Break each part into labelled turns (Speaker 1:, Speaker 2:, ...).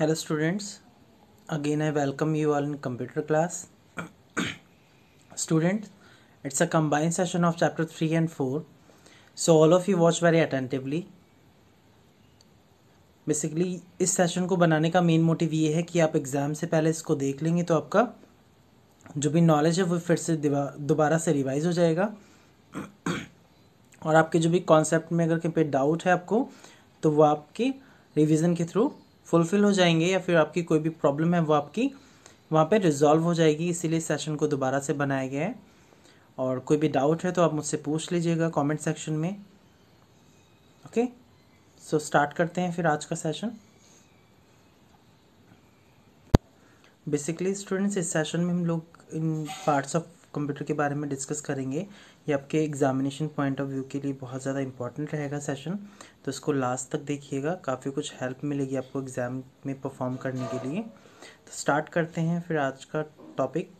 Speaker 1: Hello students again I welcome you all in computer class student it's a combined session of chapter three and four so all of you watch very attentively basically इस session को बनाने का main motive ये है कि आप exam से पहले इसको देख लेंगे तो आपका जो भी नॉलेज है वो फिर से दोबारा से रिवाइज हो जाएगा और आपके जो भी कॉन्सेप्ट में अगर कहीं पर डाउट है आपको तो वो आपके रिविज़न के थ्रू फुलफिल हो जाएंगे या फिर आपकी कोई भी प्रॉब्लम है वो आपकी वहाँ पे रिजॉल्व हो जाएगी इसीलिए सेशन को दोबारा से बनाया गया है और कोई भी डाउट है तो आप मुझसे पूछ लीजिएगा कमेंट सेक्शन में ओके सो स्टार्ट करते हैं फिर आज का सेशन बेसिकली स्टूडेंट्स इस सेशन में हम लोग इन पार्ट्स ऑफ कंप्यूटर के बारे में डिस्कस करेंगे ये आपके एग्जामिनेशन पॉइंट ऑफ व्यू के लिए बहुत ज़्यादा इंपॉर्टेंट रहेगा सेशन तो इसको लास्ट तक देखिएगा काफ़ी कुछ हेल्प मिलेगी आपको एग्ज़ाम में परफॉर्म करने के लिए तो स्टार्ट करते हैं फिर आज का topic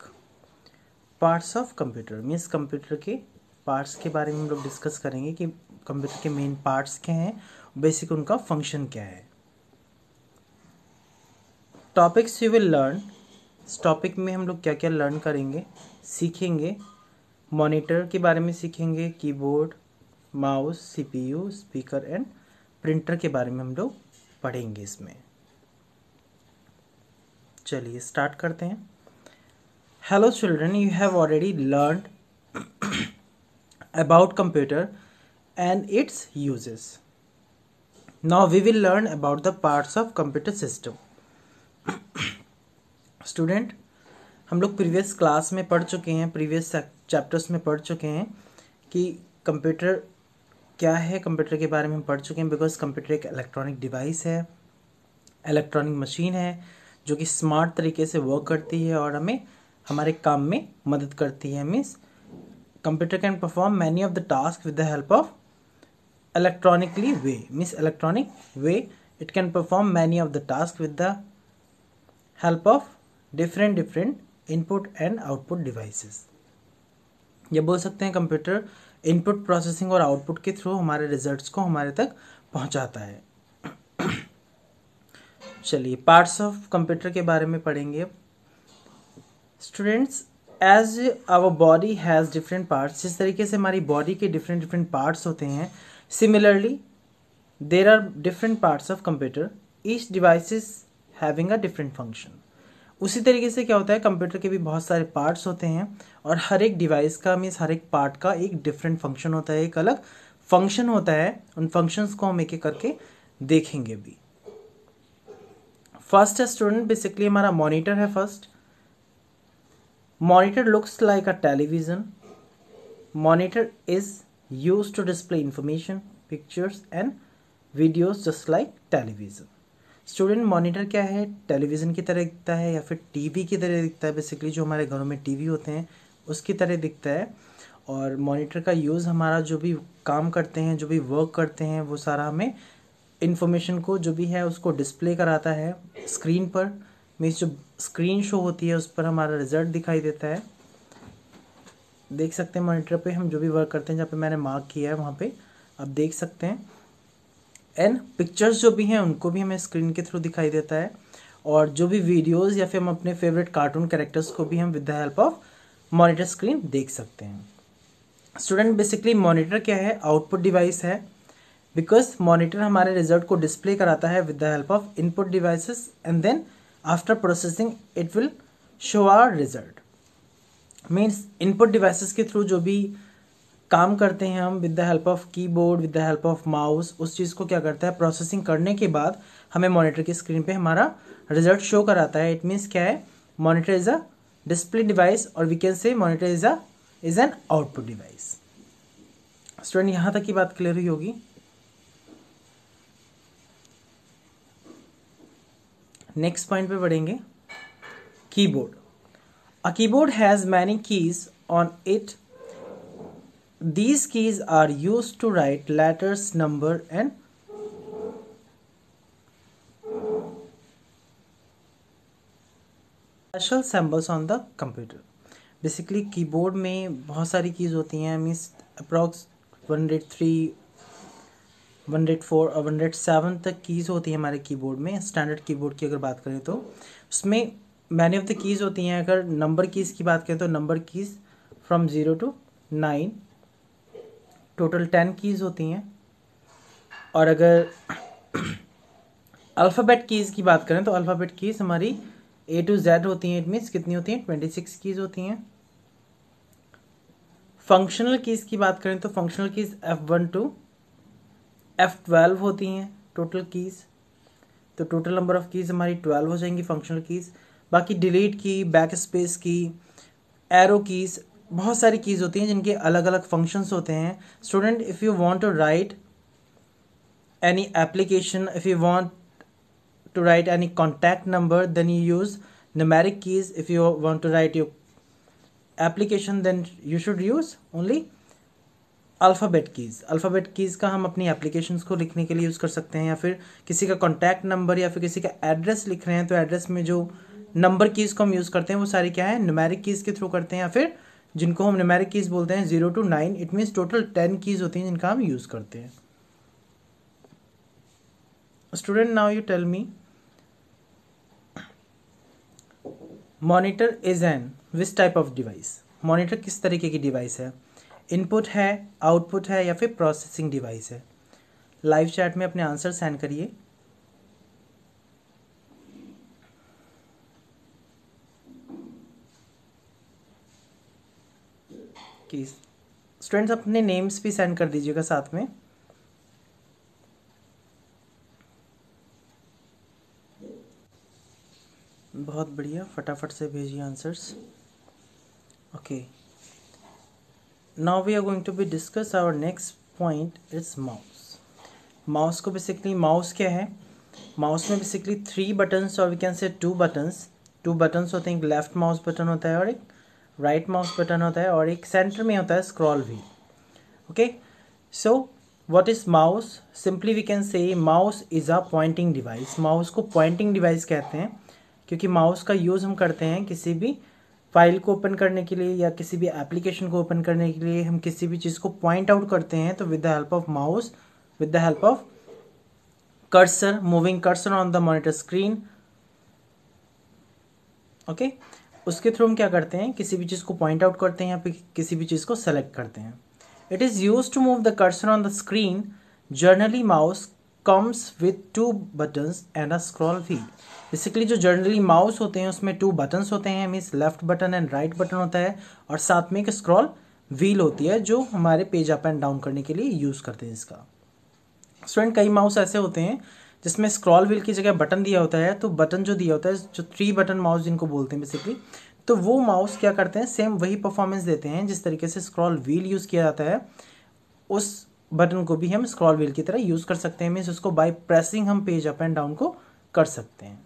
Speaker 1: parts of computer means computer के पार्ट्स के बारे में हम लोग डिस्कस करेंगे कि कंप्यूटर के मेन पार्ट्स क्या हैं बेसिक उनका फंक्शन क्या है टॉपिक्स यू विल लर्न इस टॉपिक में हम लोग क्या क्या लर्न करेंगे सीखेंगे मॉनिटर के बारे में सीखेंगे keyboard mouse CPU speaker and printer के बारे में हम लोग पढ़ेंगे इसमें चलिए स्टार्ट करते हैं hello children you have already learn about computer and its uses now we will learn about the parts of computer system student हम लोग प्रीवियस क्लास में पढ़ चुके हैं प्रीवियस चैप्टर्स में पढ़ चुके हैं कि कंप्यूटर क्या है कंप्यूटर के बारे में हम पढ़ चुके हैं बिकॉज कंप्यूटर एक इलेक्ट्रॉनिक डिवाइस है इलेक्ट्रॉनिक मशीन है जो कि स्मार्ट तरीके से वर्क करती है और हमें हमारे काम में मदद करती है means computer can perform many of the task with the help of electronically way means electronic way it can perform many of the task with the help of different different input and output devices ये बोल सकते हैं computer input processing और output के through हमारे results को हमारे तक पहुंचाता है चलिए पार्ट्स ऑफ कंप्यूटर के बारे में पढ़ेंगे students as our body has different parts जिस तरीके से हमारी बॉडी के डिफरेंट डिफरेंट पार्ट्स होते हैं similarly there are different parts of computer each is having a different function उसी तरीके से क्या होता है कंप्यूटर के भी बहुत सारे पार्ट्स होते हैं और हर एक डिवाइस का मीन्स हर एक पार्ट का एक डिफरेंट फंक्शन होता है एक अलग फंक्शन होता है उन फंक्शंस को हम एक एक करके देखेंगे भी फर्स्ट है स्टूडेंट बेसिकली हमारा मॉनिटर है first monitor looks like a television monitor is use to display information pictures and videos just like television student monitor क्या है टेलीविज़न की तरह दिखता है या फिर टीवी की तरह दिखता है बेसिकली जो हमारे घरों में टीवी होते हैं उसकी तरह दिखता है और मॉनिटर का यूज़ हमारा जो भी काम करते हैं जो भी वर्क करते हैं वो सारा हमें इन्फॉर्मेशन को जो भी है उसको डिस्प्ले कराता है स्क्रीन पर मीन्स जो स्क्रीन शो होती है उस पर हमारा रिजल्ट दिखाई देता है देख सकते हैं मॉनिटर पे हम जो भी वर्क करते हैं जहाँ पे मैंने मार्क किया है वहाँ पे आप देख सकते हैं एंड पिक्चर्स जो भी हैं उनको भी हमें स्क्रीन के थ्रू दिखाई देता है और जो भी वीडियोस या फिर हम अपने फेवरेट कार्टून कैरेक्टर्स को भी हम with the help of monitor screen देख सकते हैं स्टूडेंट बेसिकली मॉनिटर क्या है आउटपुट डिवाइस है बिकॉज मॉनिटर हमारे रिजल्ट को डिस्प्ले कराता है with the help of input devices and then after processing it will show our result means input devices के थ्रू जो भी काम करते हैं हम with the help of keyboard with the help of mouse उस चीज़ को क्या करता है प्रोसेसिंग करने के बाद हमें मॉनिटर की स्क्रीन पे हमारा रिजल्ट शो कराता है इट मींस क्या है monitor is a display device और we can say monitor is a is an output device student यहाँ तक की बात क्लियर हुई होगी नेक्स्ट पॉइंट पे बढ़ेंगे keyboard a keyboard has many keys on it these keys are used to write letters number and special symbols on the computer basically keyboard में बहुत सारी कीज़ होती हैं means approx one hundred three one hundred four और one hundred seven तक keys होती हैं हमारे कीबोर्ड में स्टैंडर्ड कीबोर्ड की अगर बात करें तो उसमें मैनी ऑफ द कीज़ होती हैं अगर नंबर कीज़ की बात करें तो number keys from zero to nine total ten keys होती हैं और अगर अल्फ़ाबेट कीज़ की बात करें तो अल्फ़ाबेट कीज़ हमारी ए टू जेड होती हैं इट मीन्स कितनी होती हैं ट्वेंटी सिक्स कीज़ होती हैं फंक्शनल कीज़ की बात करें तो functional keys F one to F twelve होती हैं टोटल कीज़ तो टोटल नंबर ऑफ़ कीज़ हमारी ट्वेल्व हो जाएंगी फंक्शनल कीज़ बाकी delete key back space key arrow keys बहुत सारी कीज़ होती हैं जिनके अलग अलग फंक्शंस होते हैं student if you want to write any application if you want to write any contact number then you use numeric keys if you want to write you application then you should use only alphabet keys alphabet keys का हम अपनी application को लिखने के लिए use कर सकते हैं या फिर किसी का कॉन्टैक्ट नंबर या फिर किसी का एड्रेस लिख रहे हैं तो एड्रेस में जो नंबर कीज़ को हम यूज़ करते हैं वो सारे क्या है नुमेरिक कीज़ के थ्रू करते हैं या फिर जिनको हम नमेरिक कीज़ बोलते हैं zero to nine it means total ten keys होती हैं जिनका हम यूज़ करते हैं student now you tell me monitor is an which type of device monitor किस तरीके की डिवाइस है इनपुट है आउटपुट है या फिर प्रोसेसिंग डिवाइस है लाइव चैट में अपने आंसर सेंड करिए कि स्टूडेंट्स अपने नेम्स भी सेंड कर दीजिएगा साथ में बहुत बढ़िया फटाफट से भेजिए answers okay now we are going to be discuss our next point is mouse mouse को बेसिकली माउस क्या है माउस में बेसिकली थ्री बटन्स और we can say two buttons two buttons होते हैं एक लेफ्ट माउस बटन होता है और एक राइट माउस बटन होता है और एक सेंटर में होता है scroll wheel okay so what is mouse simply we can say mouse is a pointing device mouse को पॉइंटिंग डिवाइस कहते हैं क्योंकि माउस का यूज़ हम करते हैं किसी भी फाइल को ओपन करने के लिए या किसी भी एप्लीकेशन को ओपन करने के लिए हम किसी भी चीज़ को पॉइंट आउट करते हैं तो with the help of mouse with the help of cursor moving cursor on the monitor screen okay उसके थ्रू हम क्या करते हैं किसी भी चीज़ को पॉइंट आउट करते हैं या फिर किसी भी चीज़ को सेलेक्ट करते हैं it is use to move the cursor on the screen generally mouse comes with two buttons and a scroll wheel basically जो जर्नली माउस होते हैं उसमें टू बटन्स होते हैं means left button and right button होता है और साथ में एक स्क्रॉल व्हील होती है जो हमारे पेज अप एंड डाउन करने के लिए यूज़ करते हैं इसका स्टूडेंट कई माउस ऐसे होते हैं जिसमें स्क्रॉल व्हील की जगह बटन दिया होता है तो बटन जो दिया होता है जो थ्री बटन माउस जिनको बोलते हैं बेसिकली तो वो माउस क्या करते हैं सेम वही परफॉर्मेंस देते हैं जिस तरीके से स्क्रॉल व्हील यूज़ किया जाता है उस बटन को भी हम स्क्रॉल व्हील की तरह यूज़ कर सकते हैं मीन्स उसको बाई प्रेसिंग हम पेज अप एंड डाउन को कर सकते हैं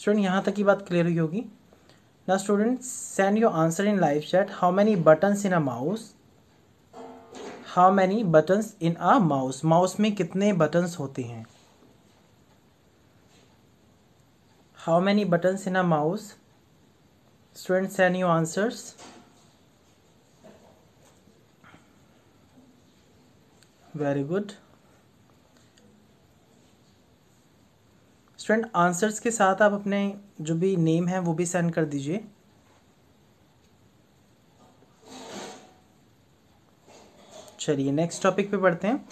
Speaker 1: स्टूडेंट यहाँ तक की बात क्लियर हुई होगी ना student send your answer in live chat how many buttons in a mouse how many buttons in a mouse mouse में कितने बटन्स होते हैं how many buttons in a mouse students you answers very good student answers के साथ आप अपने जो भी नेम है वो भी सेंड कर दीजिए चलिए नेक्स्ट टॉपिक पे पढ़ते हैं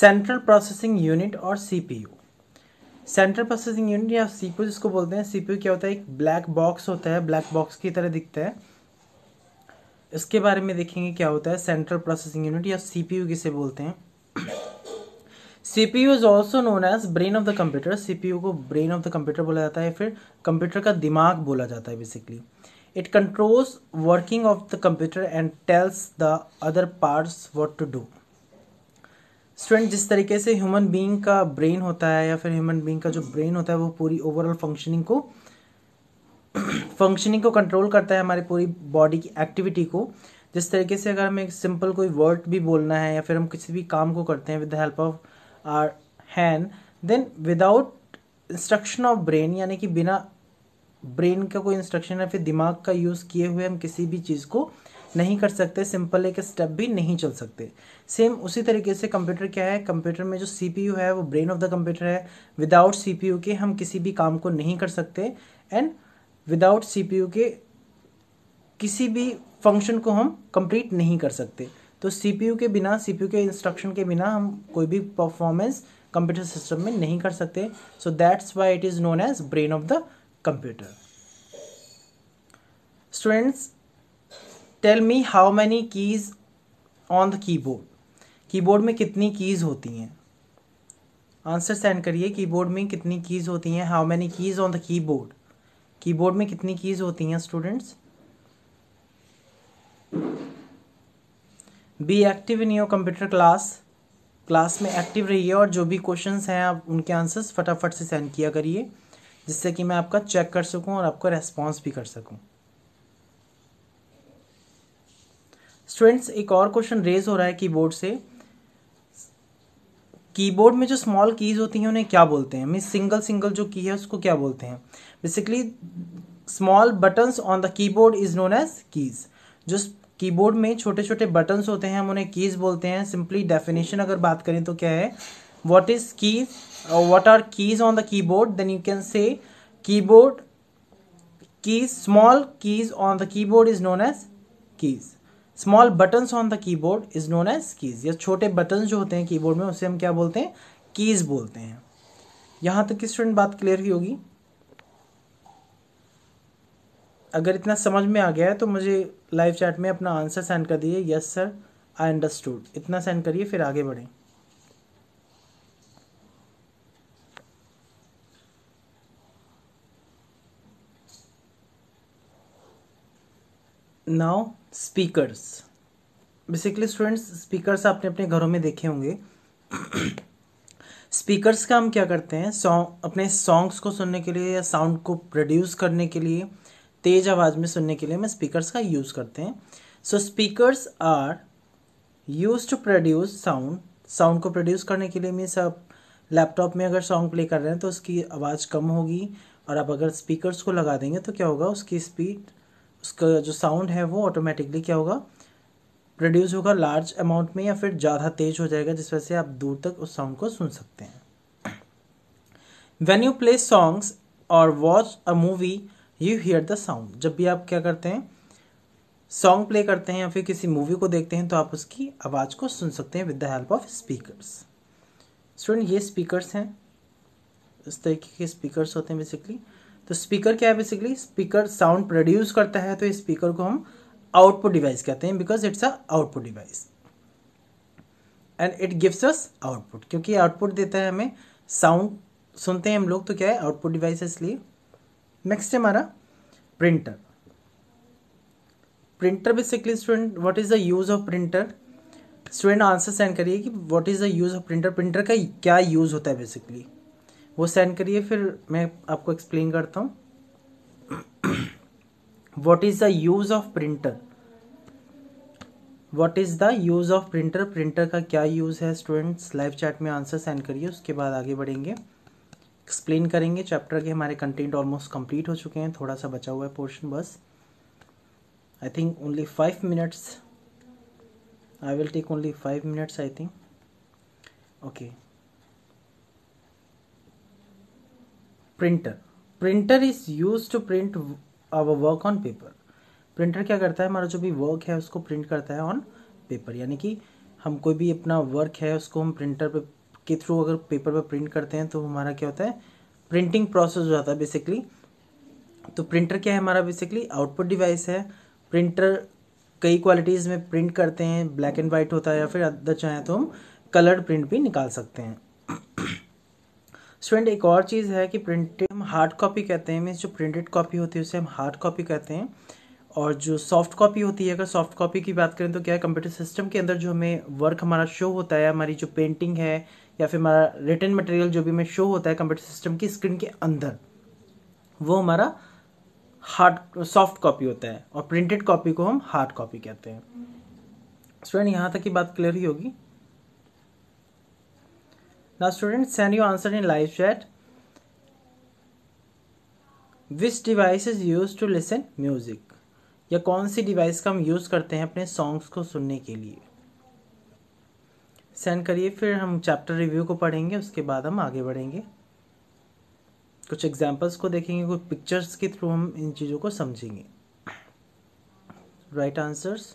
Speaker 1: सेंट्रल प्रोसेसिंग यूनिट और सीपीयू सेंट्रल प्रोसेसिंग यूनिट या सीपीयू जिसको बोलते हैं सीपीयू क्या होता है एक ब्लैक बॉक्स होता है ब्लैक बॉक्स की तरह दिखता है इसके बारे में देखेंगे क्या होता है सेंट्रल प्रोसेसिंग यूनिट या सीपीयू किसे बोलते हैं CPU is also known as brain of the computer CPU को ब्रेन ऑफ द कंप्यूटर बोला जाता है फिर कंप्यूटर का दिमाग बोला जाता है basically it controls working of the computer and tells the other parts what to do student जिस तरीके से ह्यूमन बीइंग का ब्रेन होता है या फिर ह्यूमन बीइंग का जो ब्रेन होता है वो पूरी ओवरऑल फंक्शनिंग को फंक्शनिंग को कंट्रोल करता है हमारी पूरी बॉडी की एक्टिविटी को जिस तरीके से अगर हमें सिंपल कोई वर्ड भी बोलना है या फिर हम किसी भी काम को करते हैं with the help of our hand then without instruction of brain यानी कि बिना ब्रेन का कोई इंस्ट्रक्शन या फिर दिमाग का यूज़ किए हुए हम किसी भी चीज़ को नहीं कर सकते सिंपल एक स्टेप भी नहीं चल सकते सेम उसी तरीके से कंप्यूटर क्या है कंप्यूटर में जो सीपीयू है वो ब्रेन ऑफ द कंप्यूटर है विदाउट सीपीयू के हम किसी भी काम को नहीं कर सकते एंड विदाउट सीपीयू के किसी भी फंक्शन को हम कंप्लीट नहीं कर सकते तो सीपीयू के बिना सीपीयू के इंस्ट्रक्शन के बिना हम कोई भी परफॉर्मेंस कंप्यूटर सिस्टम में नहीं कर सकते so that's why it is known as brain of the computer students tell me how many keys on the keyboard keyboard में कितनी कीज़ होती हैं आंसर सेंड करिए कीबोर्ड में कितनी कीज़ होती हैं how many keys on the keyboard keyboard में कितनी कीज़ होती हैं students be active in your computer class class में एक्टिव रहिए और जो भी क्वेश्चन हैं आप उनके आंसर्स फटाफट से सेंड किया करिए जिससे कि मैं आपका चेक कर सकूं और आपका रेस्पॉन्स भी कर सकूं स्टूडेंट्स एक और क्वेश्चन रेज हो रहा है कीबोर्ड से कीबोर्ड में जो स्मॉल कीज होती हैं उन्हें क्या बोलते हैं मीन सिंगल सिंगल जो की है उसको क्या बोलते हैं basically small buttons on the keyboard is known as keys जो कीबोर्ड में छोटे छोटे बटन्स होते हैं हम उन्हें कीज बोलते हैं सिंपली डेफिनेशन अगर बात करें तो क्या है what is key what are keys on the keyboard then you can say keyboard keys small keys on the keyboard is known as keys small buttons on the keyboard is known as keys या छोटे button जो होते हैं keyboard में उसे हम क्या बोलते हैं कीज़ बोलते हैं यहां तक की स्टूडेंट बात क्लियर की होगी अगर इतना समझ में आ गया है तो मुझे लाइव चैट में अपना आंसर सेंड कर दिए यस सर आई अंडरस्टूड इतना सेंड करिए फिर आगे बढ़ें now speakers basically students speakers आपने अपने घरों में देखे होंगे स्पीकर्स का हम क्या करते हैं सॉन्ग अपने सॉन्ग्स को सुनने के लिए या साउंड को प्रोड्यूस करने के लिए तेज आवाज़ में सुनने के लिए हम स्पीकर्स का यूज़ करते हैं so speakers are use to produce sound sound को प्रोड्यूस करने के लिए मीन्स आप लैपटॉप में अगर सॉन्ग प्ले कर रहे हैं तो उसकी आवाज़ कम होगी और आप अगर स्पीकर्स को लगा देंगे तो क्या होगा उसकी स्पीड उसका जो साउंड है वो ऑटोमेटिकली क्या होगा प्रोड्यूस होगा लार्ज अमाउंट में या फिर ज़्यादा तेज हो जाएगा जिस वजह से आप दूर तक उस साउंड को सुन सकते हैं वेन यू प्ले सॉन्ग्स और watch a movie you hear the sound जब भी आप क्या करते हैं सॉन्ग प्ले करते हैं या फिर किसी मूवी को देखते हैं तो आप उसकी आवाज़ को सुन सकते हैं with the help of speakers student ये स्पीकर्स हैं इस तरीके के स्पीकर्स होते हैं बेसिकली तो स्पीकर क्या है बेसिकली स्पीकर साउंड प्रोड्यूस करता है तो इस स्पीकर को हम आउटपुट डिवाइस कहते हैं because it's a output device and it gives us output क्योंकि आउटपुट देता है हमें साउंड सुनते हैं हम लोग तो क्या है आउटपुट डिवाइस है इसलिए नेक्स्ट है हमारा printer printer basically student what is the use of printer student answer send करिए कि what is the use of printer printer का क्या यूज़ होता है बेसिकली वो सेंड करिए फिर मैं आपको एक्सप्लेन करता हूँ what is the use of printer what is the use of printer printer का क्या यूज़ है स्टूडेंट्स लाइव चैट में आंसर सेंड करिए उसके बाद आगे बढ़ेंगे एक्सप्लेन करेंगे चैप्टर के हमारे कंटेंट ऑलमोस्ट कंप्लीट हो चुके हैं थोड़ा सा बचा हुआ है पोर्शन बस I think only five minutes I will take only five minutes I think okay printer printer is use to print our work on paper printer क्या करता है हमारा जो भी वर्क है उसको प्रिंट करता है ऑन पेपर यानी कि हम कोई भी अपना वर्क है उसको हम प्रिंटर पे के थ्रू अगर पेपर पर प्रिंट करते हैं तो हमारा क्या होता है प्रिंटिंग प्रोसेस हो जाता है बेसिकली तो प्रिंटर क्या है हमारा बेसिकली आउटपुट डिवाइस है प्रिंटर कई क्वालिटीज़ में प्रिंट करते हैं ब्लैक एंड वाइट होता है या फिर अदर चाहें तो हम कलर्ड प्रिंट भी निकाल सकते हैं स्टूडेंट एक और चीज़ है कि प्रिंटेड हम हार्ड कॉपी कहते हैं मीन्स जो प्रिंटेड कॉपी होती है उसे हम हार्ड कॉपी कहते हैं और जो सॉफ्ट कॉपी होती है अगर सॉफ्ट कॉपी की बात करें तो क्या है कंप्यूटर सिस्टम के अंदर जो हमें वर्क हमारा शो होता है हमारी जो पेंटिंग है या फिर हमारा रिटर्न मटेरियल जो भी हमें शो होता है कंप्यूटर सिस्टम की स्क्रीन के अंदर वो हमारा हार्ड सॉफ्ट कॉपी होता है और प्रिंटेड कॉपी को हम हार्ड कॉपी कहते हैं स्टूडेंट यहाँ तक की बात क्लियर ही होगी now students send your answer in live chat Which device is use to listen music या कौन सी डिवाइस का हम यूज़ करते हैं अपने सॉन्ग्स को सुनने के लिए सेंड करिए फिर हम चैप्टर रिव्यू को पढ़ेंगे उसके बाद हम आगे बढ़ेंगे कुछ एग्जाम्पल्स को देखेंगे कुछ पिक्चर्स के थ्रू हम इन चीज़ों को समझेंगे right answers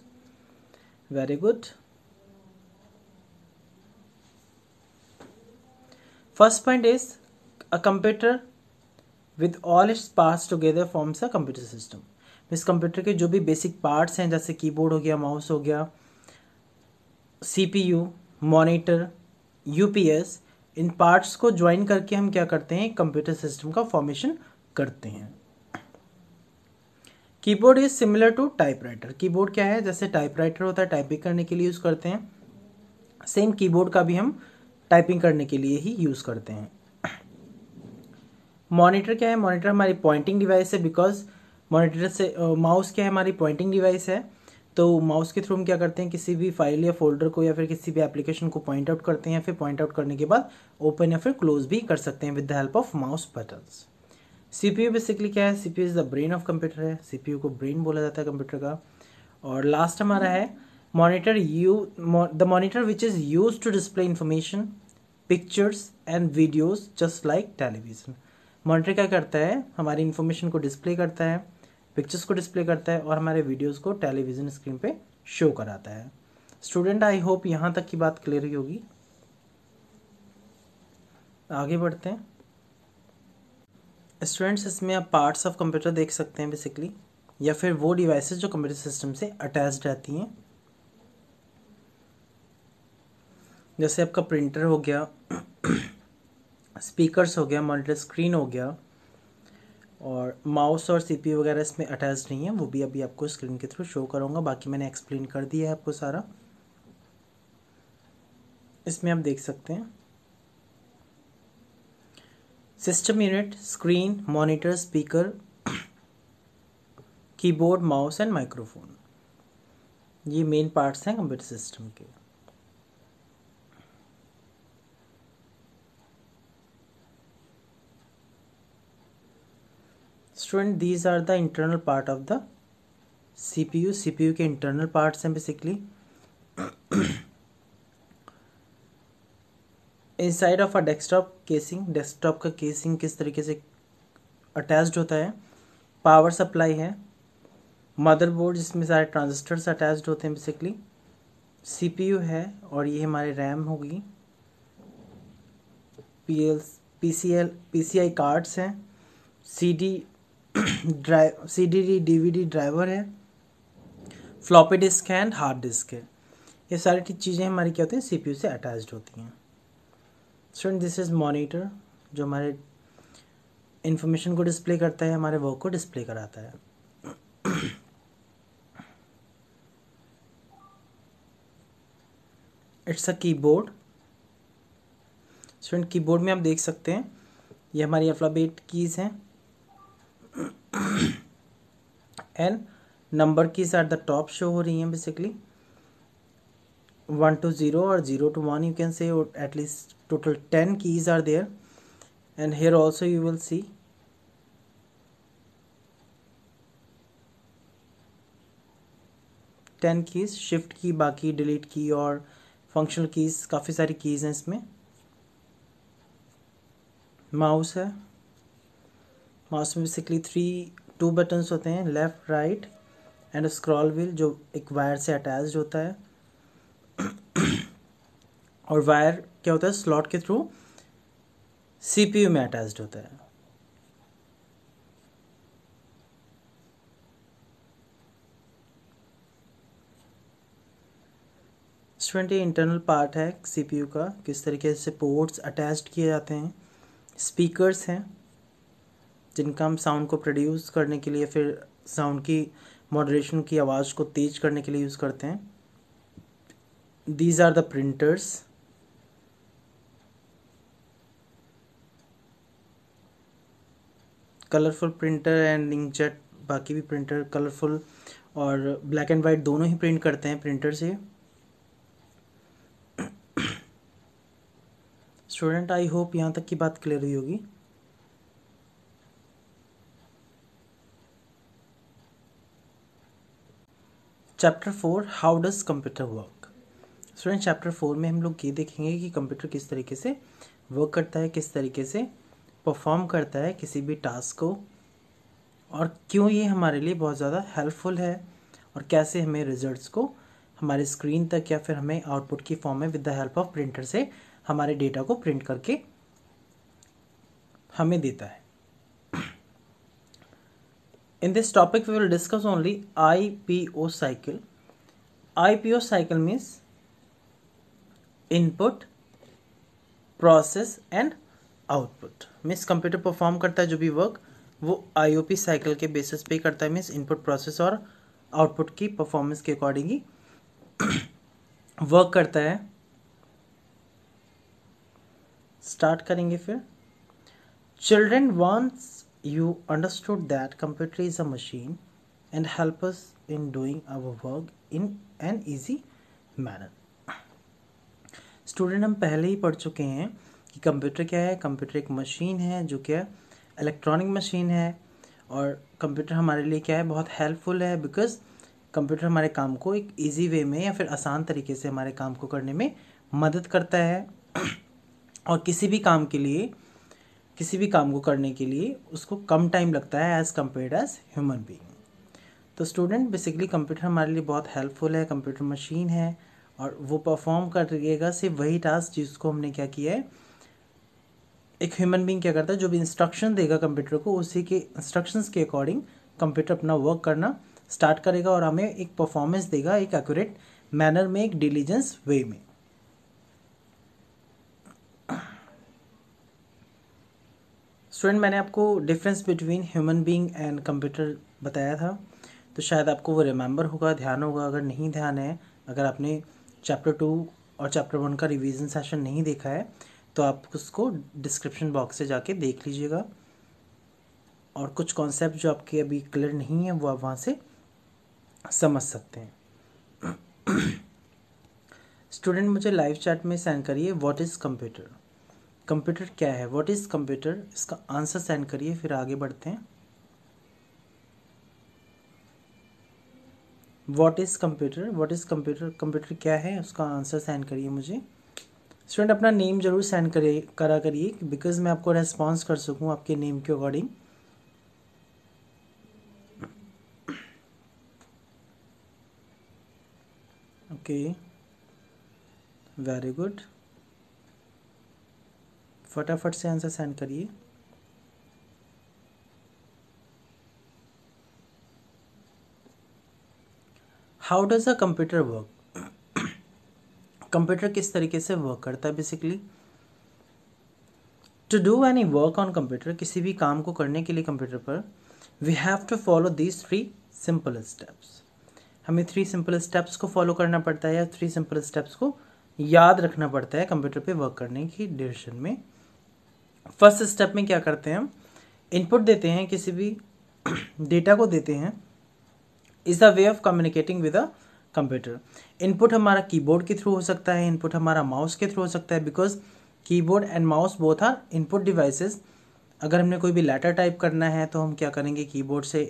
Speaker 1: very good first point is a computer with all its parts together forms a computer system इस कंप्यूटर के जो भी बेसिक पार्ट्स हैं जैसे कीबोर्ड हो गया माउस हो गया सीपीयू, मॉनिटर यूपीएस इन पार्ट्स को ज्वाइन करके हम क्या करते हैं कंप्यूटर सिस्टम का फॉर्मेशन करते हैं keyboard is similar to typewriter keyboard क्या है जैसे टाइपराइटर होता है टाइपिंग करने के लिए यूज़ करते हैं सेम कीबोर्ड का भी हम टाइपिंग करने के लिए ही यूज़ करते हैं मॉनिटर क्या है मॉनिटर हमारी पॉइंटिंग डिवाइस है बिकॉज मॉनिटर से माउस uh, क्या है हमारी पॉइंटिंग डिवाइस है तो माउस के थ्रू हम क्या करते हैं किसी भी फाइल या फोल्डर को या फिर किसी भी एप्लीकेशन को पॉइंट आउट करते हैं फिर पॉइंट आउट करने के बाद ओपन या फिर क्लोज भी कर सकते हैं with the help of mouse buttons C P U basically क्या है C P U is the brain of computer है सी पी यू को ब्रेन बोला जाता है कंप्यूटर का और लास्ट हमारा है monitor you mo the monitor which is used to display information pictures and videos just like television monitor क्या करता है hamari इन्फॉर्मेशन को डिस्प्ले करता है पिक्चर्स को डिस्प्ले करता है और हमारे videos को टेलीविज़न स्क्रीन pe शो कराता है स्टूडेंट आई होप यहाँ तक की बात क्लियर ही होगी आगे बढ़ते हैं स्टूडेंट्स इसमें आप पार्ट्स ऑफ कंप्यूटर देख सकते हैं बेसिकली या फिर वो डिवाइसेस जो कंप्यूटर सिस्टम से अटैच रहती हैं जैसे आपका प्रिंटर हो गया स्पीकर्स हो गया मॉनिटर स्क्रीन हो गया और माउस और सीपी वगैरह इसमें अटैच नहीं है वो भी अभी आपको स्क्रीन के थ्रू शो करूँगा बाकी मैंने एक्सप्लेन कर दिया है आपको सारा इसमें आप देख सकते हैं system unit screen monitor speaker keyboard mouse and microphone ये मेन पार्ट्स हैं कंप्यूटर सिस्टम के student these are the internal part of the CPU CPU के इंटरनल पार्ट्स हैं basically side of a desktop casing desktop का casing किस तरीके से attached होता है पावर सप्लाई है मदरबोर्ड जिसमें सारे ट्रांजिस्टर्स अटैच्ड होते हैं बेसिकली सीपीयू है और ये हमारे रैम होगी P L P C L P C I cards हैं C D drive C D DVD driver है फ्लॉपी डिस्क है एंड हार्ड डिस्क है ये सारी चीज़ें हमारी क्या होती हैं सीपीयू से अटैच्ड होती हैं स्टूडेंट दिस इज़ मॉनिटर जो हमारे इन्फॉर्मेशन को डिस्प्ले करता है हमारे वर्क को डिस्प्ले कराता है it's a keyboard student keyboard में आप देख सकते हैं ये हमारी अल्फ़ाबेट कीज़ हैं and number keys are the top show हो रही हैं बेसिकली वन टू ज़ीरो और zero two one you can say at least total ten keys are there and here also you will see ten keys shift key बाकी delete की और functional keys काफ़ी सारी keys हैं इसमें माउस है mouse में बेसिकली थ्री टू बटन्स होते हैं left right and scroll wheel जो एक वायर से अटैच होता है और वायर क्या होता है स्लॉट के थ्रू सीपीयू में अटैच होता है स्टूडेंट ये इंटरनल पार्ट है सीपीयू का किस तरीके से पोर्ट्स अटैच किए जाते हैं स्पीकर्स हैं जिनका हम साउंड को प्रोड्यूस करने के लिए फिर साउंड की मॉडरेशन की आवाज़ को तेज करने के लिए यूज़ करते हैं these are the printers colourful printer and inkjet बाकी भी प्रिंटर कलरफुल और ब्लैक एंड वाइट दोनों ही प्रिंट करते हैं प्रिंटर से स्टूडेंट आई होप यहाँ तक की बात क्लियर हुई होगी chapter four how does computer work student chapter four में हम लोग ये देखेंगे कि कंप्यूटर किस तरीके से वर्क करता है किस तरीके से परफॉर्म करता है किसी भी टास्क को और क्यों ये हमारे लिए बहुत ज़्यादा हेल्पफुल है और कैसे हमें रिजल्ट्स को हमारे स्क्रीन तक या फिर हमें आउटपुट की फॉर्म में with the help of printer से हमारे डेटा को प्रिंट करके हमें देता है In this topic, we will discuss only IPO cycle. IPO cycle means input process and output means computer perform करता है जो भी वर्क वो आईओपी साइकिल के बेसिस पे करता है मीन्स इनपुट प्रोसेस और आउटपुट की परफॉर्मेंस के अकॉर्डिंग ही वर्क करता है स्टार्ट करेंगे फिर children wants you understood that computer is a machine and help us in doing our work in an easy manner. Student हम पहले ही पढ़ चुके हैं कि कंप्यूटर क्या है कंप्यूटर एक मशीन है जो क्या इलेक्ट्रॉनिक मशीन है और कंप्यूटर हमारे लिए क्या है बहुत हेल्पफुल है बिकॉज कंप्यूटर हमारे काम को एक इजी वे में या फिर आसान तरीके से हमारे काम को करने में मदद करता है और किसी भी काम के लिए किसी भी काम को करने के लिए उसको कम टाइम लगता है as compare as human being तो स्टूडेंट बेसिकली कंप्यूटर हमारे लिए बहुत हेल्पफुल है कंप्यूटर मशीन है और वो परफॉर्म करिएगा सिर्फ वही टास्क जिसको हमने क्या किया है एक ह्यूमन बींग क्या करता है जो भी इंस्ट्रक्शन देगा कंप्यूटर को उसी के इंस्ट्रक्शन के अकॉर्डिंग कंप्यूटर अपना वर्क करना स्टार्ट करेगा और हमें एक परफॉर्मेंस देगा एक एक्यूरेट मैनर में एक डिलीजेंस वे में स्टूडेंट मैंने आपको difference between human being and computer बताया था तो शायद आपको वो रिमेंबर होगा ध्यान होगा अगर नहीं ध्यान है अगर आपने चैप्टर टू और चैप्टर वन का रिवीजन सेशन नहीं देखा है तो आप उसको डिस्क्रिप्शन बॉक्स से जाके देख लीजिएगा और कुछ कॉन्सेप्ट जो आपके अभी क्लियर नहीं है वो आप वहाँ से समझ सकते हैं स्टूडेंट मुझे लाइव चैट में सेंड करिए व्हाट इज़ कंप्यूटर कंप्यूटर क्या है व्हाट इज़ कंप्यूटर इसका आंसर सेंड करिए फिर आगे बढ़ते हैं what is computer what is computer computer क्या है उसका आंसर सेंड करिए मुझे स्टूडेंट अपना नेम ज़रूर सेंड करिए करा करिए बिकॉज मैं आपको रेस्पॉन्स कर सकूँ आपके नेम के अकॉर्डिंग ओके वेरी गुड फटाफट से आंसर सेंड करिए how does a computer work computer किस तरीके से वर्क करता है basically to do any work on computer किसी भी काम को करने के लिए कंप्यूटर पर we have to follow these three simple steps हमें थ्री सिंपल स्टेप्स को फॉलो करना पड़ता है या थ्री सिंपल स्टेप्स को याद रखना पड़ता है कंप्यूटर पे वर्क करने की डिसीजन में फर्स्ट स्टेप में क्या करते हैं हम इनपुट देते हैं किसी भी डेटा को देते हैं is the way of communicating with a computer input हमारा कीबोर्ड के थ्रू हो सकता है इनपुट हमारा माउस के थ्रू हो सकता है because keyboard and mouse both are input devices अगर हमने कोई भी लेटर टाइप करना है तो हम क्या करेंगे कीबोर्ड से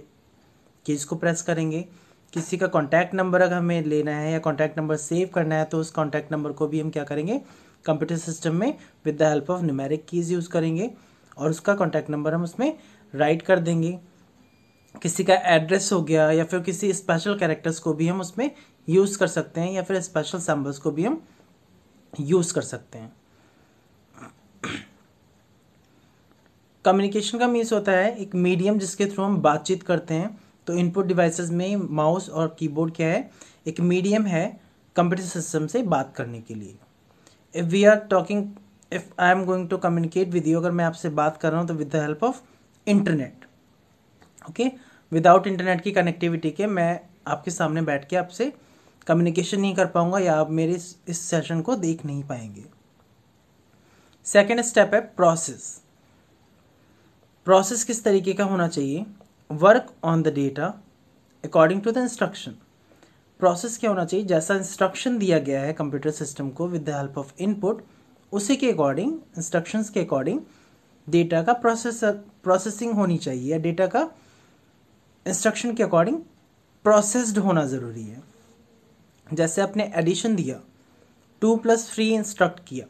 Speaker 1: कीज़ को प्रेस करेंगे किसी का कॉन्टैक्ट नंबर अगर हमें लेना है या कॉन्टैक्ट नंबर सेव करना है तो उस कॉन्टैक्ट नंबर को भी हम क्या करेंगे कंप्यूटर सिस्टम में with the help of numeric keys use करेंगे और उसका कॉन्टैक्ट नंबर हम उसमें राइट कर देंगे किसी का एड्रेस हो गया या फिर किसी स्पेशल कैरेक्टर्स को भी हम उसमें यूज़ कर सकते हैं या फिर स्पेशल सैम्बल्स को भी हम यूज़ कर सकते हैं कम्युनिकेशन का मीन्स होता है एक मीडियम जिसके थ्रू हम बातचीत करते हैं तो इनपुट डिवाइसेस में माउस और कीबोर्ड क्या है एक मीडियम है कंप्यूटर सिस्टम से बात करने के लिए if we are talking if I am going to communicate with you अगर मैं आपसे बात कर रहा हूँ तो with the help of internet okay without internet की कनेक्टिविटी के मैं आपके सामने बैठ के आपसे कम्युनिकेशन नहीं कर पाऊंगा या आप मेरे इस सेशन को देख नहीं पाएंगे सेकेंड स्टेप है प्रोसेस प्रोसेस किस तरीके का होना चाहिए work on the data according to the instruction process क्या होना चाहिए जैसा इंस्ट्रक्शन दिया गया है कंप्यूटर सिस्टम को with the help of input उसी के अकॉर्डिंग इंस्ट्रक्शंस के अकॉर्डिंग डेटा का प्रोसेसर प्रोसेसिंग होनी चाहिए या डेटा का इंस्ट्रक्शन के अकॉर्डिंग प्रोसेस्ड होना ज़रूरी है जैसे आपने एडिशन दिया टू प्लस थ्री इंस्ट्रक्ट किया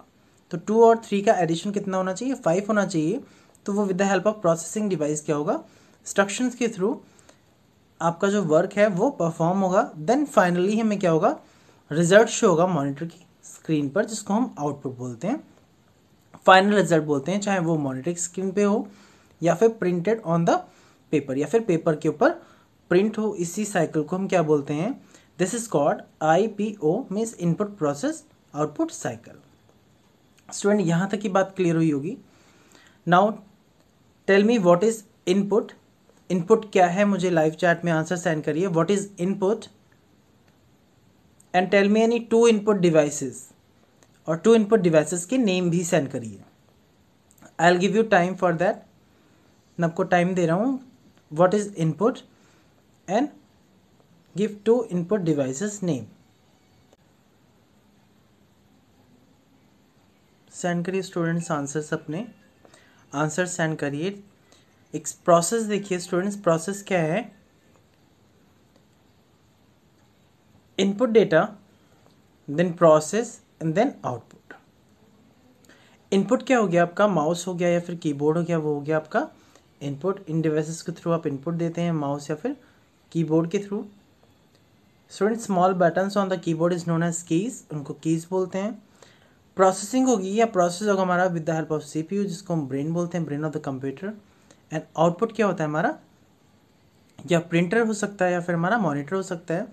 Speaker 1: तो टू और थ्री का एडिशन कितना होना चाहिए फाइव होना चाहिए तो वो with the help of processing device क्या होगा इंस्ट्रक्शंस के थ्रू आपका जो वर्क है वो परफॉर्म होगा देन फाइनली हमें क्या होगा रिजल्ट शो होगा मॉनिटर की स्क्रीन पर जिसको हम आउटपुट बोलते हैं फाइनल रिजल्ट बोलते हैं चाहे वो मॉनिटर की स्क्रीन पे हो या फिर प्रिंटेड ऑन द पेपर या फिर पेपर के ऊपर प्रिंट हो इसी साइकिल को हम क्या बोलते हैं this is called I P O means input process output cycle student यहाँ तक की बात क्लियर हुई होगी now tell me what is input input क्या है मुझे लाइव चैट में आंसर सेंड करिए what is input and tell me any two input devices और टू इनपुट डिवाइसेस के नेम भी सेंड करिए I'll give you time for that मैं आपको टाइम दे रहा हूँ what is input and give two input devices name send करिए स्टूडेंट्स आंसर्स अपने आंसर सेंड करिए एक प्रोसेस देखिए स्टूडेंट्स प्रोसेस क्या है input data then process and then output input क्या हो गया आपका माउस हो गया या फिर कीबोर्ड हो गया वो हो गया आपका इनपुट इन डिवाइसेस के थ्रू आप इनपुट देते हैं माउस या फिर कीबोर्ड के through student small buttons on the keyboard is known as keys उनको कीज बोलते हैं प्रोसेसिंग होगी या प्रोसेस होगा हमारा with the help of CPU जिसको हम ब्रेन बोलते हैं brain of the computer and output क्या होता है हमारा या प्रिंटर हो सकता है या फिर हमारा मॉनिटर हो सकता है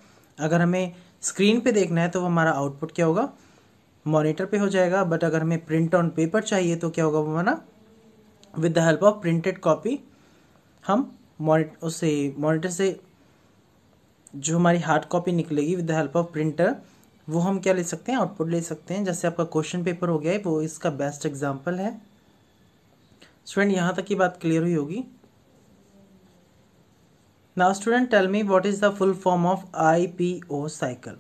Speaker 1: अगर हमें स्क्रीन पे देखना है तो हमारा आउटपुट क्या होगा मॉनिटर पे हो जाएगा बट अगर हमें प्रिंट ऑन पेपर चाहिए तो क्या होगा वो हमारा with the help of printed copy हम मॉनिट उससे मॉनिटर से जो हमारी हार्ड कॉपी निकलेगी with the help of printer वो हम क्या ले सकते हैं आउटपुट ले सकते हैं जैसे आपका क्वेश्चन पेपर हो गया है वो इसका बेस्ट एग्जाम्पल है स्टूडेंट यहाँ तक की बात क्लियर हुई होगी now student tell me what is the full form of IPO cycle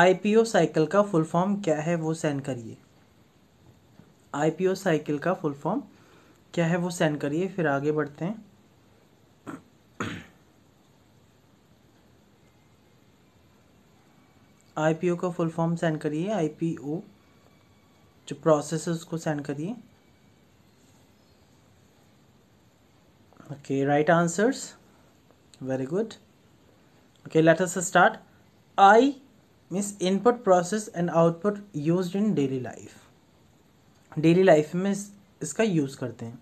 Speaker 1: IPO cycle का फुल फॉर्म क्या है वो सेंड करिए आईपीओ साइकिल का फुल फॉर्म क्या है वो सेंड करिए फिर आगे बढ़ते हैं आईपीओ का फुल फॉर्म सेंड करिए आईपीओ जो प्रोसेस है उसको सेंड करिए okay right answers very good okay let us start i means input process and output used in daily life daily life में इस, इसका use करते हैं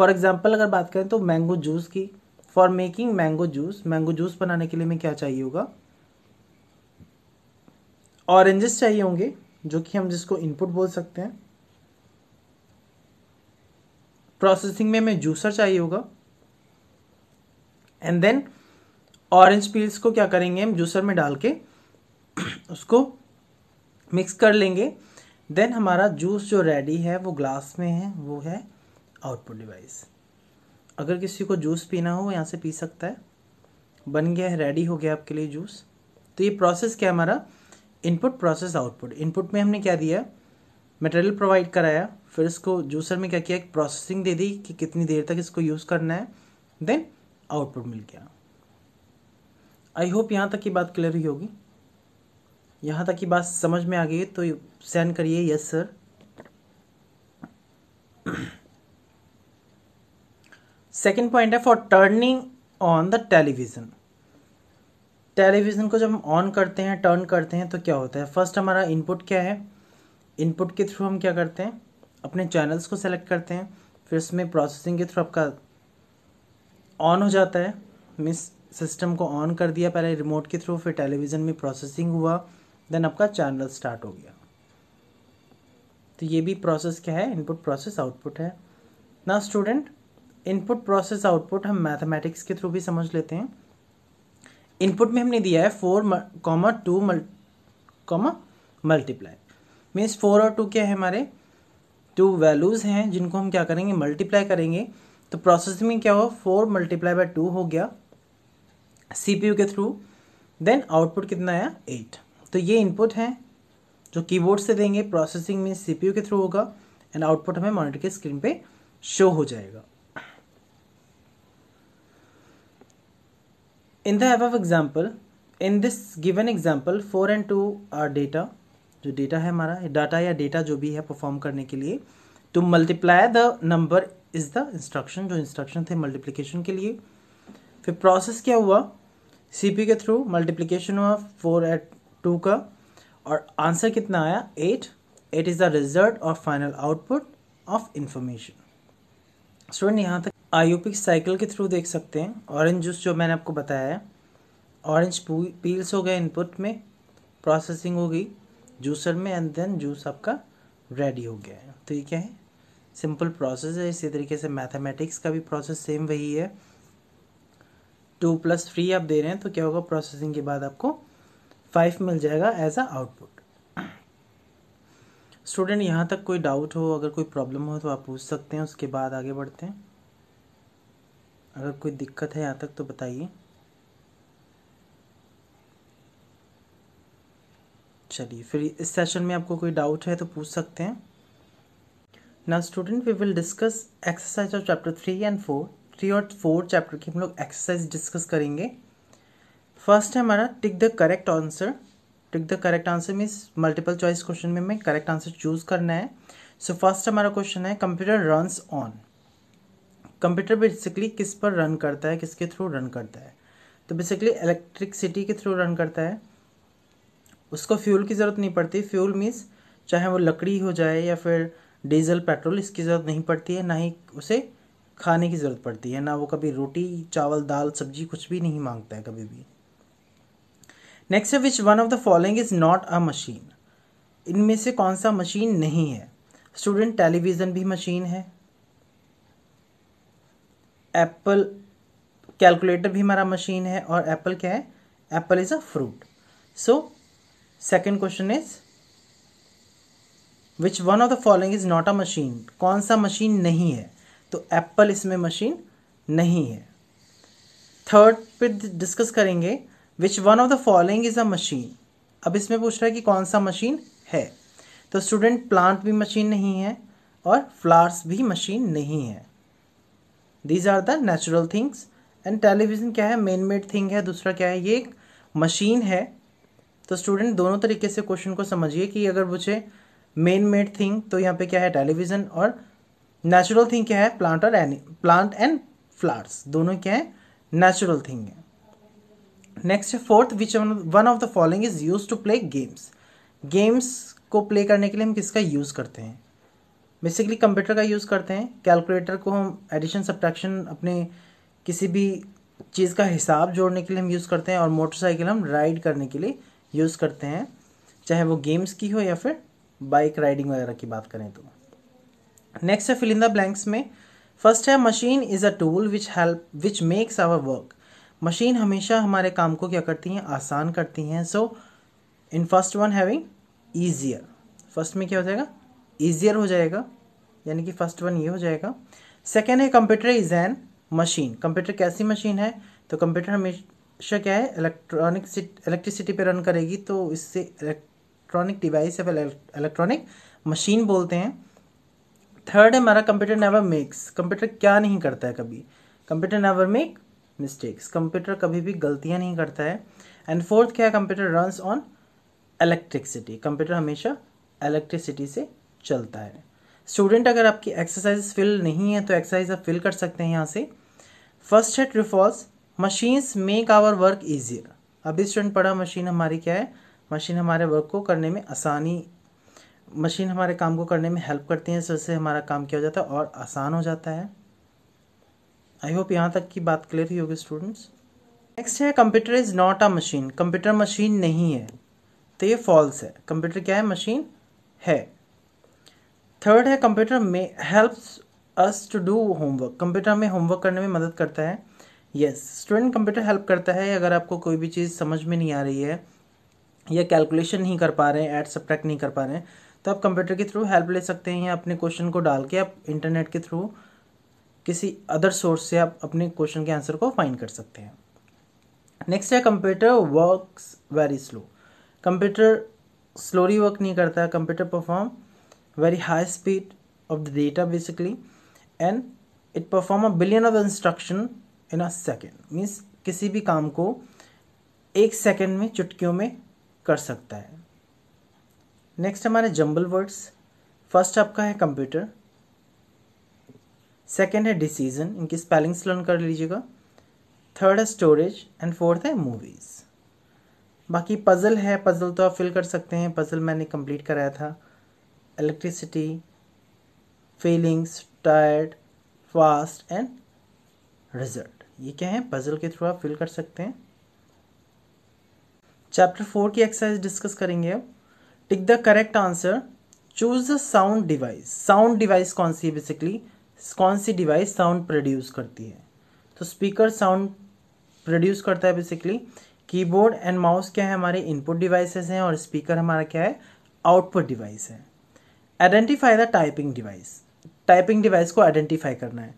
Speaker 1: for example अगर बात करें तो mango juice की for making mango juice mango juice बनाने के लिए हमें क्या चाहिए होगा oranges चाहिए होंगे जो कि हम जिसको input बोल सकते हैं प्रोसेसिंग में हमें जूसर चाहिए होगा एंड देन ऑरेंज पील्स को क्या करेंगे हम जूसर में डाल के उसको मिक्स कर लेंगे देन हमारा जूस जो रेडी है वो ग्लास में है वो है आउटपुट डिवाइस अगर किसी को जूस पीना हो यहाँ से पी सकता है बन गया है रेडी हो गया आपके लिए जूस तो ये प्रोसेस क्या है हमारा इनपुट प्रोसेस आउटपुट इनपुट में हमने क्या दिया है मटेरियल प्रोवाइड कराया फिर इसको जूसर में क्या किया एक प्रोसेसिंग दे दी कि कितनी देर तक इसको यूज़ करना है देन आउटपुट मिल गया आई होप यहाँ तक की बात क्लियर ही होगी यहाँ तक की बात समझ में आ गई तो सेंड करिए यस सर सेकेंड पॉइंट है for turning on the television television को जब हम ऑन करते हैं टर्न करते हैं तो क्या होता है फर्स्ट हमारा इनपुट क्या है इनपुट के थ्रू हम क्या करते हैं अपने चैनल्स को सेलेक्ट करते हैं फिर इसमें प्रोसेसिंग के थ्रू आपका ऑन हो जाता है मिस सिस्टम को ऑन कर दिया पहले रिमोट के थ्रू फिर टेलीविज़न में प्रोसेसिंग हुआ देन आपका चैनल स्टार्ट हो गया तो ये भी प्रोसेस क्या है इनपुट प्रोसेस आउटपुट है ना स्टूडेंट इनपुट प्रोसेस आउटपुट हम मैथमेटिक्स के थ्रू भी समझ लेते हैं इनपुट में हमने दिया है four comma two comma multiply means four और टू क्या है हमारे टू वैल्यूज़ हैं जिनको हम क्या करेंगे मल्टीप्लाई करेंगे तो प्रोसेस में क्या हो फोर मल्टीप्लाई बाय टू हो गया सीपीयू के थ्रू देन आउटपुट कितना आया एट तो ये इनपुट हैं जो कीबोर्ड से देंगे प्रोसेसिंग मीन्स सीपीयू के थ्रू होगा एंड आउटपुट हमें मॉनिटर के स्क्रीन पे शो हो जाएगा in the above example in this given example four and two are data जो डेटा है हमारा डाटा या डेटा जो भी है परफॉर्म करने के लिए to multiply the number is the instruction जो इंस्ट्रक्शन थे मल्टीप्लीकेशन के लिए फिर प्रोसेस क्या हुआ सी के थ्रू मल्टीप्लीकेशन हुआ फोर एट टू का और आंसर कितना आया eight eight is the result और final output of information student यहाँ तक आयोपिक साइकिल के थ्रू देख सकते हैं ऑरेंज जूस जो मैंने आपको बताया है ऑरेंज पील्स हो गए इनपुट में प्रोसेसिंग होगी जूसर में एंड देन जूस आपका रेडी हो गया है तो ये क्या है सिंपल प्रोसेस है इसी तरीके से मैथमेटिक्स का भी प्रोसेस सेम वही है टू प्लस थ्री आप दे रहे हैं तो क्या होगा प्रोसेसिंग के बाद आपको फाइव मिल जाएगा एज अ आउटपुट स्टूडेंट यहाँ तक कोई डाउट हो अगर कोई प्रॉब्लम हो तो आप पूछ सकते हैं उसके बाद आगे बढ़ते हैं अगर कोई दिक्कत है यहाँ तक तो बताइए चलिए फिर इस सेशन में आपको कोई डाउट है तो पूछ सकते हैं ना student we will discuss exercise of chapter three and four three और फोर चैप्टर की हम लोग एक्सरसाइज डिस्कस करेंगे फर्स्ट है हमारा tick the correct answer tick the correct answer means multiple choice question में हमें करेक्ट आंसर चूज करना है सो फर्स्ट हमारा क्वेश्चन है computer run on computer basically किस पर रन करता है किसके थ्रू रन करता है तो बेसिकली इलेक्ट्रिकसिटी के थ्रू रन करता है उसको फ्यूल की ज़रूरत नहीं पड़ती फ्यूल मीन्स चाहे वो लकड़ी हो जाए या फिर डीजल पेट्रोल इसकी ज़रूरत नहीं पड़ती है ना ही उसे खाने की ज़रूरत पड़ती है ना वो कभी रोटी चावल दाल सब्जी कुछ भी नहीं मांगता है कभी भी नेक्स्ट है which one of the following is not a machine इनमें से कौन सा मशीन नहीं है स्टूडेंट टेलीविज़न भी मशीन है एप्पल कैलकुलेटर भी हमारा मशीन है और एप्पल क्या है apple is a fruit so second question is which one of the following is not a machine कौन सा मशीन नहीं है तो एप्पल इसमें मशीन नहीं है थर्ड पे डिस्कस करेंगे which one of the following is a machine अब इसमें पूछ रहा है कि कौन सा मशीन है तो स्टूडेंट प्लांट भी मशीन नहीं है और फ्लावर्स भी मशीन नहीं है these are the natural things and television क्या है मेन मेड थिंग है दूसरा क्या है ये एक मशीन है तो स्टूडेंट दोनों तरीके से क्वेश्चन को समझिए कि अगर पूछे मेन मेड थिंग तो यहाँ पे क्या है टेलीविज़न और नेचुरल थिंग क्या है प्लांट और एनी प्लांट एंड फ्लावर्स दोनों क्या है नेचुरल थिंग है next fourth which one of the following is use to play games games को प्ले करने के लिए हम किसका यूज़ करते हैं बेसिकली कंप्यूटर का यूज़ करते हैं कैलकुलेटर को हम एडिशन सब्ट्रैक्शन अपने किसी भी चीज़ का हिसाब जोड़ने के लिए हम यूज़ करते हैं और मोटरसाइकिल हम राइड करने के लिए यूज़ करते हैं चाहे वो गेम्स की हो या फिर बाइक राइडिंग वगैरह की बात करें तो नेक्स्ट है फिलिंदा ब्लैंक्स में फर्स्ट है machine is a tool which help which makes our work machine हमेशा हमारे काम को क्या करती हैं आसान करती हैं so in first one having easier first में क्या हो जाएगा ईजियर हो जाएगा यानी कि फर्स्ट वन ये हो जाएगा सेकेंड है computer is an machine computer कैसी मशीन है तो कंप्यूटर समस्या क्या है इलेक्ट्रॉनिक इलेक्ट्रिसिटी पे रन करेगी तो इससे इलेक्ट्रॉनिक डिवाइस या इलेक्ट्रॉनिक मशीन बोलते हैं थर्ड है हमारा कंप्यूटर नेवर मेक्स कंप्यूटर क्या नहीं करता है कभी computer never make mistakes computer कभी भी गलतियाँ नहीं करता है एंड फोर्थ क्या है computer runs on electricity computer हमेशा इलेक्ट्रिसिटी से चलता है स्टूडेंट अगर आपकी एक्सरसाइज फिल नहीं है तो एक्सरसाइज आप फिल कर सकते हैं यहाँ से फर्स्ट है true false machines make our work easier अभी स्टूडेंट पढ़ा मशीन हमारी क्या है मशीन हमारे वर्क को करने में आसानी मशीन हमारे काम को करने में हेल्प करती हैं जिससे हमारा काम क्या हो जाता है और आसान हो जाता है आई होप यहाँ तक की बात क्लियर ही होगी स्टूडेंट्स नेक्स्ट है computer is not a machine computer machine नहीं है तो ये फॉल्स है कंप्यूटर क्या है मशीन है थर्ड है कंप्यूटर में helps us to do homework computer हमें होमवर्क करने में मदद करता है यस स्टूडेंट कंप्यूटर हेल्प करता है अगर आपको कोई भी चीज़ समझ में नहीं आ रही है या कैलकुलेशन नहीं कर पा रहे हैं ऐड सब्ट्रैक्ट नहीं कर पा रहे हैं तो आप कंप्यूटर के थ्रू हेल्प ले सकते हैं या अपने क्वेश्चन को डाल के आप इंटरनेट के थ्रू किसी अदर सोर्स से आप अपने क्वेश्चन के आंसर को फाइंड कर सकते हैं नेक्स्ट है computer works very slow computer slowly work नहीं करता है computer perform very high speed of the data basically and it perform a billion of instruction in a second means किसी भी काम को एक सेकेंड में चुटकियों में कर सकता है नेक्स्ट हमारे जंबल वर्ड्स फर्स्ट आपका है कंप्यूटर सेकेंड है डिसीजन इनकी स्पेलिंग्स लर्न कर लीजिएगा थर्ड है स्टोरेज एंड फोर्थ है मूवीज़ बाकी पज़ल है पज़ल तो आप फिल कर सकते हैं पज़ल मैंने कंप्लीट कराया था electricity feelings tired fast and result ये क्या है पजल के थ्रू आप फिल कर सकते हैं चैप्टर फोर की एक्सरसाइज डिस्कस करेंगे अब tick the correct answer choose the sound device sound device कौन सी है बेसिकली कौन सी डिवाइस साउंड प्रोड्यूस करती है तो स्पीकर साउंड प्रोड्यूस करता है बेसिकली कीबोर्ड एंड माउस क्या है हमारे इनपुट डिवाइसेस हैं और स्पीकर हमारा क्या है आउटपुट डिवाइस है identify the typing device typing device को आइडेंटिफाई करना है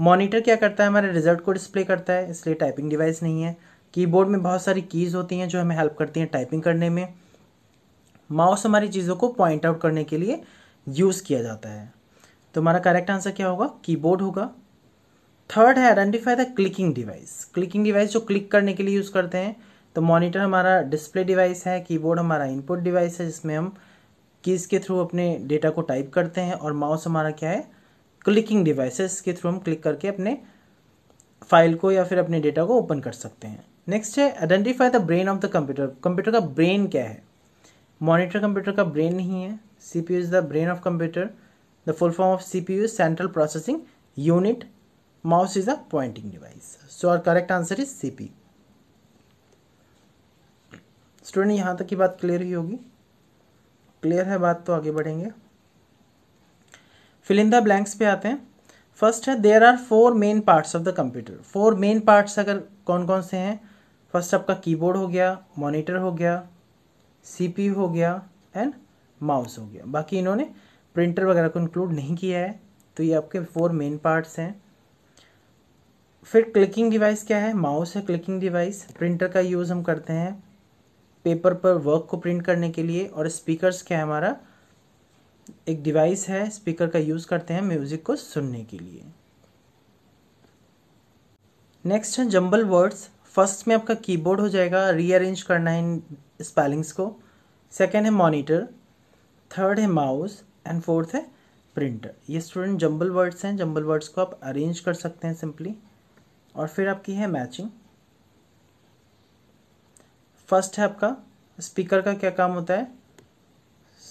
Speaker 1: मॉनिटर क्या करता है हमारे रिजल्ट को डिस्प्ले करता है इसलिए टाइपिंग डिवाइस नहीं है कीबोर्ड में बहुत सारी कीज़ होती हैं जो हमें हेल्प करती हैं टाइपिंग करने में माउस हमारी चीज़ों को पॉइंट आउट करने के लिए यूज़ किया जाता है तो हमारा करेक्ट आंसर क्या होगा कीबोर्ड होगा थर्ड है identify the clicking device clicking device जो क्लिक करने के लिए यूज़ करते हैं तो मॉनिटर हमारा डिस्प्ले डिवाइस है कीबोर्ड हमारा इनपुट डिवाइस है जिसमें हम कीज़ के थ्रू अपने डेटा को टाइप करते हैं और माउस हमारा क्या है क्लिकिंग डिवाइसेस के थ्रू हम क्लिक करके अपने फाइल को या फिर अपने डेटा को ओपन कर सकते हैं नेक्स्ट है identify the brain of the computer computer का ब्रेन क्या है मॉनिटर कंप्यूटर का ब्रेन नहीं है C P U is the brain of computer the full form of C P U central processing unit mouse is a pointing device so our correct answer is C P student यहाँ तक की बात clear ही होगी clear है बात तो आगे बढ़ेंगे फिलिंदा ब्लैंक्स पे आते हैं फर्स्ट है there are four main parts of the computer four main parts अगर कौन कौन से हैं फर्स्ट आपका कीबोर्ड हो गया मॉनिटर हो गया सीपीयू हो गया एंड माउस हो गया बाकी इन्होंने प्रिंटर वगैरह को इंक्लूड नहीं किया है तो ये आपके फोर मेन पार्ट्स हैं फिर क्लिकिंग डिवाइस क्या है माउस है क्लिकिंग डिवाइस प्रिंटर का यूज़ हम करते हैं पेपर पर वर्क को प्रिंट करने के लिए और स्पीकर्स क्या है हमारा एक डिवाइस है स्पीकर का यूज़ करते हैं म्यूज़िक को सुनने के लिए नेक्स्ट है जंबल वर्ड्स फर्स्ट में आपका कीबोर्ड हो जाएगा रीअरेंज करना है इन स्पेलिंग्स को सेकेंड है मॉनिटर थर्ड है माउस एंड फोर्थ है प्रिंटर ये स्टूडेंट जंबल वर्ड्स हैं जंबल वर्ड्स को आप अरेंज कर सकते हैं सिंपली और फिर आपकी है मैचिंग फर्स्ट है आपका स्पीकर का क्या काम होता है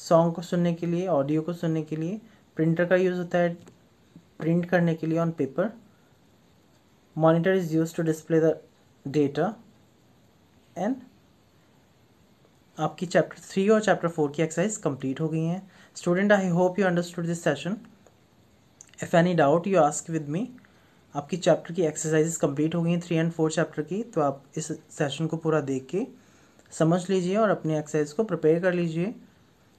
Speaker 1: सॉन्ग को सुनने के लिए ऑडियो को सुनने के लिए प्रिंटर का यूज़ होता है प्रिंट करने के लिए on paper monitor is use to display the data and आपकी चैप्टर थ्री और चैप्टर फोर की एक्सरसाइज कंप्लीट हो गई हैं student I hope you understood this session if any doubt you ask with me आपकी चैप्टर की exercises complete हो गई हैं थ्री एंड फोर चैप्टर की तो आप इस सेशन को पूरा देख के समझ लीजिए और अपने एक्सरसाइज को प्रिपेयर कर लीजिए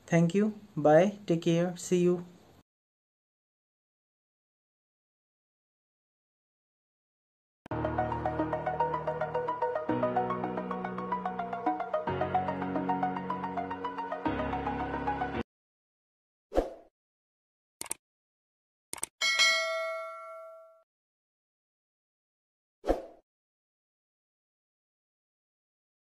Speaker 1: Thank you. Bye. Take care. See you.